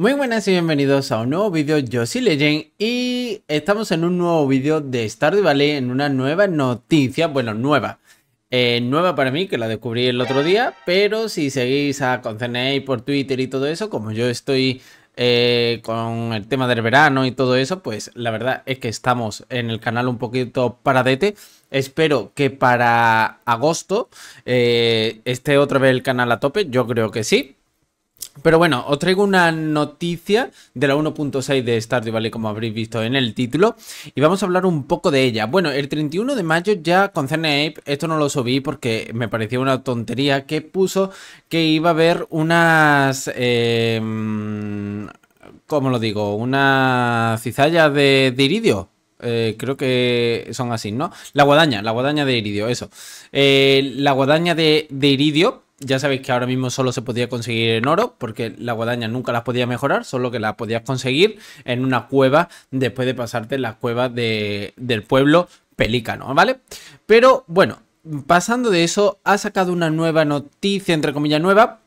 Muy buenas y bienvenidos a un nuevo vídeo, yo soy Legend y estamos en un nuevo vídeo de Stardew Valley en una nueva noticia, bueno, nueva. Eh, nueva para mí, que la descubrí el otro día, pero si seguís a Concenei por Twitter y todo eso, como yo estoy eh, con el tema del verano y todo eso, pues la verdad es que estamos en el canal un poquito paradete. Espero que para agosto eh, esté otra vez el canal a tope, yo creo que sí, pero bueno, os traigo una noticia de la 1.6 de Stardew Valley, como habréis visto en el título, y vamos a hablar un poco de ella. Bueno, el 31 de mayo ya con Ape, esto no lo subí porque me parecía una tontería, que puso que iba a haber unas... Em, ¿Cómo lo digo? Una cizalla de, iridio. Eh, creo que son así, ¿no? La guadaña, la guadaña de iridio, eso. Eh, la guadaña de, de iridio ya sabéis que ahora mismo solo se podía conseguir en oro, porque la guadaña nunca las podía mejorar, solo que las podías conseguir en una cueva después de pasarte las cuevas de, del pueblo pelícano, ¿vale? Pero bueno, pasando de eso, ha sacado una nueva noticia, entre comillas nueva,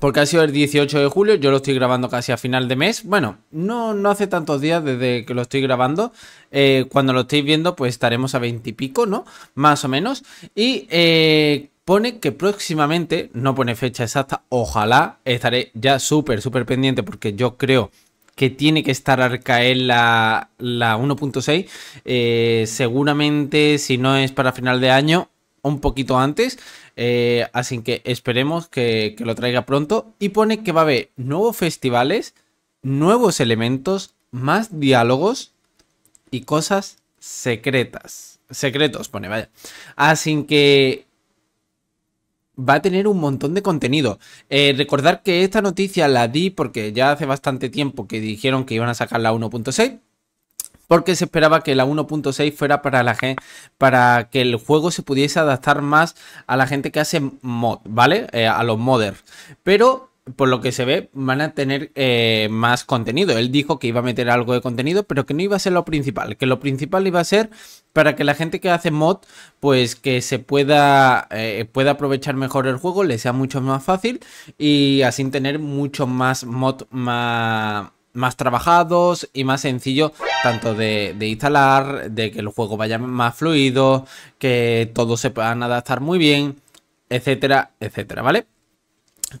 porque ha sido el 18 de julio, yo lo estoy grabando casi a final de mes. Bueno, no, no hace tantos días desde que lo estoy grabando. Eh, cuando lo estéis viendo, pues estaremos a 20 y pico, ¿no? Más o menos. Y eh, Pone que próximamente, no pone fecha exacta, ojalá estaré ya súper, súper pendiente porque yo creo que tiene que estar Arcael la, la 1.6. Eh, seguramente, si no es para final de año, un poquito antes. Eh, así que esperemos que, que, lo traiga pronto. Y pone que va a haber nuevos festivales, nuevos elementos, más diálogos y cosas secretas. Secretos, pone, vaya. Así que va a tener un montón de contenido. Eh, recordar que esta noticia la di porque ya hace bastante tiempo que dijeron que iban a sacar la 1.6 porque se esperaba que la 1.6 fuera para la gente, para que el juego se pudiese adaptar más a la gente que hace mod, ¿vale? Eh, a los modders. Pero por lo que se ve, van a tener eh, más contenido. Él dijo que iba a meter algo de contenido, pero que no iba a ser lo principal, que lo principal iba a ser para que la gente que hace mod, pues que se pueda, eh, pueda aprovechar mejor el juego, le sea mucho más fácil y así tener mucho más mod más, trabajados y más sencillo tanto de, de, instalar, de que el juego vaya más fluido, que todos se puedan adaptar muy bien, etcétera, etcétera, ¿vale?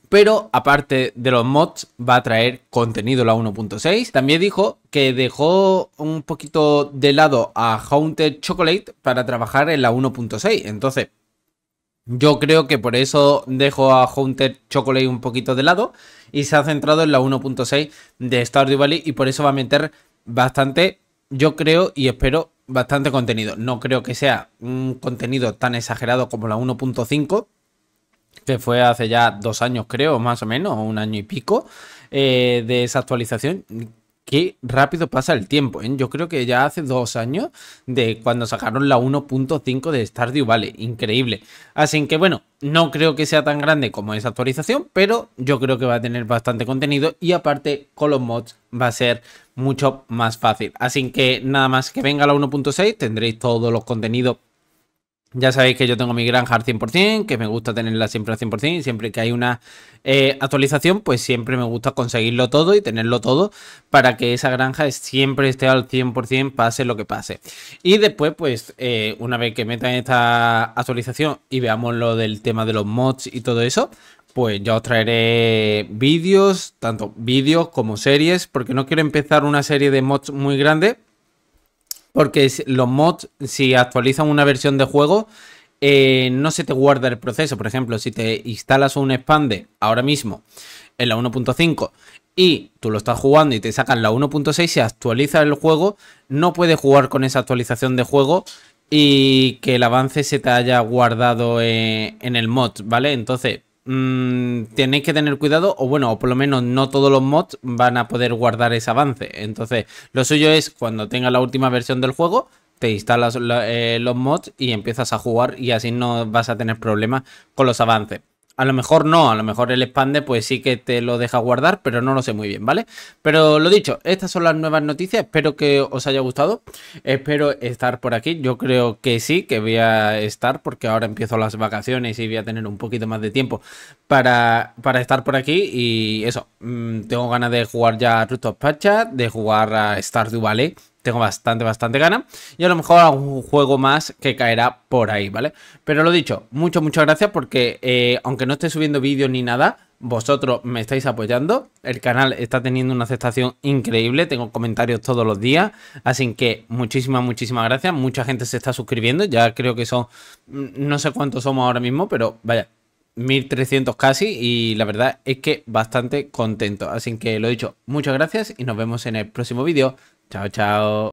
Pero aparte de los mods, va a traer contenido la 1.6. También dijo que dejó un poquito de lado a Haunted Chocolate para trabajar en la 1.6. Entonces, yo creo que por eso dejó a Haunted Chocolate un poquito de lado y se ha centrado en la 1.6 de Stardew Valley y por eso va a meter bastante, yo creo y espero, bastante contenido. No creo que sea un contenido tan exagerado como la 1.5 que este fue hace ya dos años creo, más o menos, un año y pico, eh, de esa actualización. Qué rápido pasa el tiempo, ¿eh? Yo creo que ya hace dos años de cuando sacaron la 1.5 de Stardew vale increíble. Así que bueno, no creo que sea tan grande como esa actualización, pero yo creo que va a tener bastante contenido y aparte con los mods va a ser mucho más fácil. Así que nada más que venga la 1.6 tendréis todos los contenidos ya sabéis que yo tengo mi granja al 100%, que me gusta tenerla siempre al 100%, y siempre que hay una eh, actualización, pues siempre me gusta conseguirlo todo y tenerlo todo para que esa granja siempre esté al 100%, pase lo que pase. Y después, pues eh, una vez que metan esta actualización y veamos lo del tema de los mods y todo eso, pues ya os traeré vídeos, tanto vídeos como series, porque no quiero empezar una serie de mods muy grande porque los mods, si actualizan una versión de juego, eh, no se te guarda el proceso. Por ejemplo, si te instalas un expande ahora mismo en la 1.5 y tú lo estás jugando y te sacan la 1.6, se actualiza el juego, no puedes jugar con esa actualización de juego y que el avance se te haya guardado eh, en el mod, ¿vale? Entonces, Mm, tenéis que tener cuidado, o bueno, o por lo menos no todos los mods van a poder guardar ese avance. Entonces, lo suyo es cuando tengas la última versión del juego, te instalas eh, los mods y empiezas a jugar y así no vas a tener problemas con los avances. A lo mejor no, a lo mejor el expande pues sí que te lo deja guardar, pero no lo sé muy bien, ¿vale? Pero lo dicho, estas son las nuevas noticias, espero que os haya gustado, espero estar por aquí, yo creo que sí, que voy a estar porque ahora empiezo las vacaciones y voy a tener un poquito más de tiempo para, para estar por aquí y eso, mm, tengo ganas de jugar ya a Rust of Pacha, de jugar a Stardew Valley tengo bastante, bastante gana. Y a lo mejor algún juego más que caerá por ahí, ¿vale? Pero lo dicho, mucho muchas gracias porque eh, aunque no esté subiendo vídeos ni nada, vosotros me estáis apoyando. El canal está teniendo una aceptación increíble, tengo comentarios todos los días. Así que muchísimas, muchísimas gracias. Mucha gente se está suscribiendo, ya creo que son, mm, no sé cuántos somos ahora mismo, pero vaya, 1300 casi y la verdad es que bastante contento. Así que lo he dicho, muchas gracias y nos vemos en el próximo vídeo. Chao, chao.